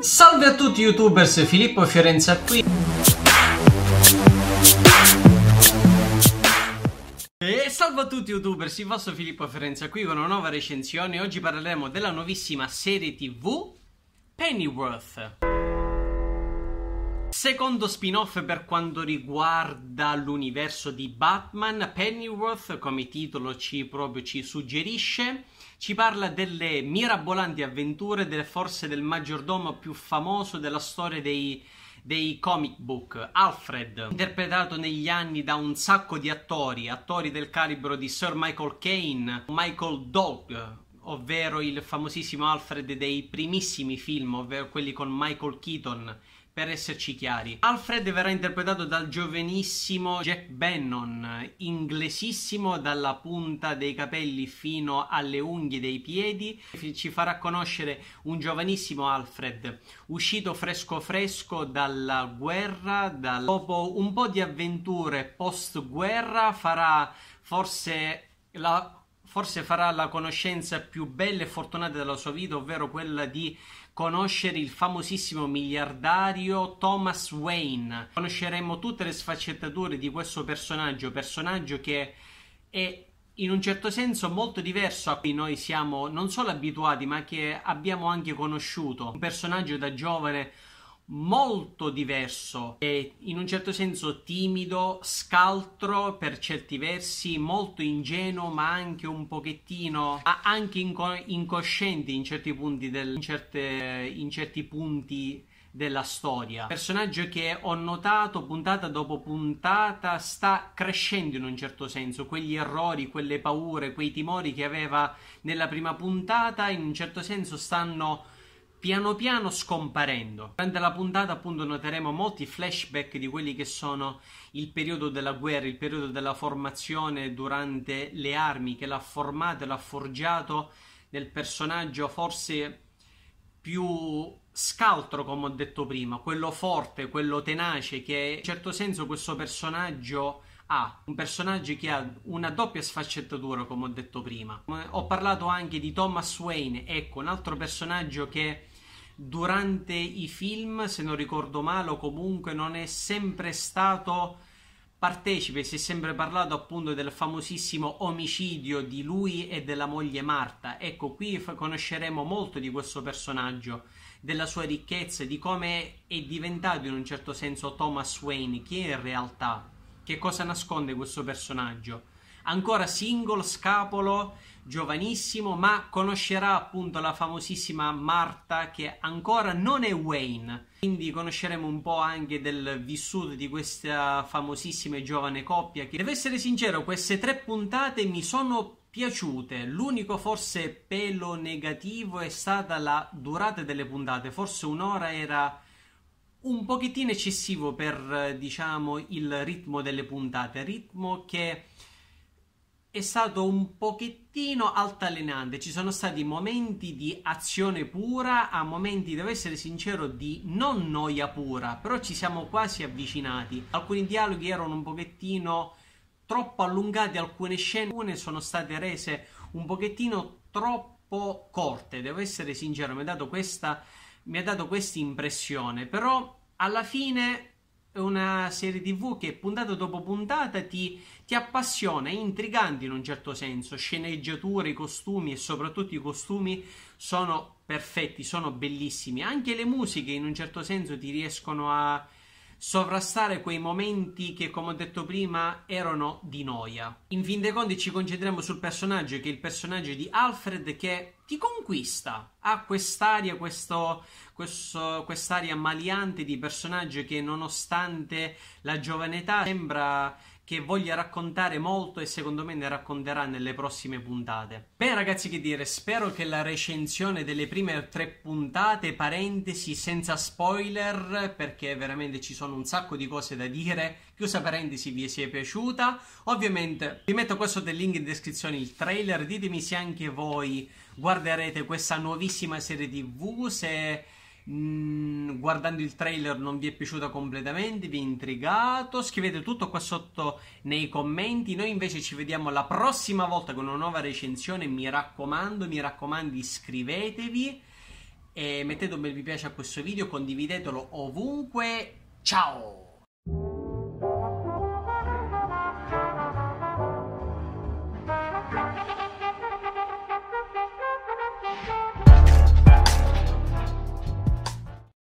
Salve a tutti youtubers, Filippo Fiorenza qui E salve a tutti youtubers, il vostro Filippo Fiorenza qui con una nuova recensione Oggi parleremo della nuovissima serie tv Pennyworth Secondo spin-off per quanto riguarda l'universo di Batman, Pennyworth, come titolo ci proprio ci suggerisce, ci parla delle mirabolanti avventure delle forze del maggiordomo più famoso della storia dei, dei comic book, Alfred, interpretato negli anni da un sacco di attori, attori del calibro di Sir Michael Kane, Michael Dogg, ovvero il famosissimo Alfred dei primissimi film, ovvero quelli con Michael Keaton, per esserci chiari. Alfred verrà interpretato dal giovanissimo Jack Bannon, inglesissimo dalla punta dei capelli fino alle unghie dei piedi. Ci farà conoscere un giovanissimo Alfred, uscito fresco fresco dalla guerra, dal... dopo un po' di avventure post-guerra farà forse la forse farà la conoscenza più bella e fortunata della sua vita, ovvero quella di conoscere il famosissimo miliardario Thomas Wayne. Conosceremo tutte le sfaccettature di questo personaggio, personaggio che è in un certo senso molto diverso a cui noi siamo non solo abituati, ma che abbiamo anche conosciuto. Un personaggio da giovane molto diverso e in un certo senso timido, scaltro per certi versi, molto ingenuo ma anche un pochettino anche inco- incosciente in certi punti del, in, certe, in certi punti della storia. Personaggio che ho notato puntata dopo puntata sta crescendo in un certo senso, quegli errori, quelle paure, quei timori che aveva nella prima puntata in un certo senso stanno piano piano scomparendo. Durante la puntata appunto noteremo molti flashback di quelli che sono il periodo della guerra, il periodo della formazione durante le armi che l'ha formato e l'ha forgiato nel personaggio forse più scaltro come ho detto prima, quello forte, quello tenace che in certo senso questo personaggio ha, un personaggio che ha una doppia sfaccettatura come ho detto prima. Ho parlato anche di Thomas Wayne, ecco un altro personaggio che durante i film, se non ricordo male, o comunque non è sempre stato partecipe, si è sempre parlato appunto del famosissimo omicidio di lui e della moglie Marta. Ecco, qui conosceremo molto di questo personaggio, della sua ricchezza, di come è diventato in un certo senso Thomas Wayne, chi è in realtà, che cosa nasconde questo personaggio ancora single, scapolo, giovanissimo, ma conoscerà appunto la famosissima Marta che ancora non è Wayne. Quindi conosceremo un po' anche del vissuto di questa famosissima e giovane coppia che, devo essere sincero, queste tre puntate mi sono piaciute. L'unico forse pelo negativo è stata la durata delle puntate, forse un'ora era un pochettino eccessivo per diciamo il ritmo delle puntate, ritmo che è stato un pochettino altalenante. Ci sono stati momenti di azione pura, a momenti, devo essere sincero, di non noia pura, però ci siamo quasi avvicinati. Alcuni dialoghi erano un pochettino troppo allungati, alcune scene sono state rese un pochettino troppo corte, devo essere sincero, mi ha dato questa mi ha dato questa impressione, però alla fine è una serie tv che puntata dopo puntata ti, ti appassiona, è intrigante in un certo senso, sceneggiature, costumi e soprattutto i costumi sono perfetti, sono bellissimi, anche le musiche in un certo senso ti riescono a, sovrastare quei momenti che, come ho detto prima, erano di noia. In fin dei conti ci concentriamo sul personaggio, che è il personaggio di Alfred, che ti conquista. Ha quest'aria, questo, questo, quest'aria maliante di personaggio che, nonostante la giovane età, sembra che voglia raccontare molto e secondo me ne racconterà nelle prossime puntate. Bene ragazzi che dire, spero che la recensione delle prime tre puntate, parentesi, senza spoiler, perché veramente ci sono un sacco di cose da dire, chiusa parentesi, vi sia piaciuta. Ovviamente vi metto questo del link in descrizione il trailer, ditemi se anche voi guarderete questa nuovissima serie tv, se Mm, guardando il trailer non vi è piaciuta completamente, vi è intrigato, scrivete tutto qua sotto nei commenti, noi invece ci vediamo la prossima volta con una nuova recensione, mi raccomando, mi raccomando iscrivetevi mettete un bel mi piace a questo video, condividetelo ovunque, ciao!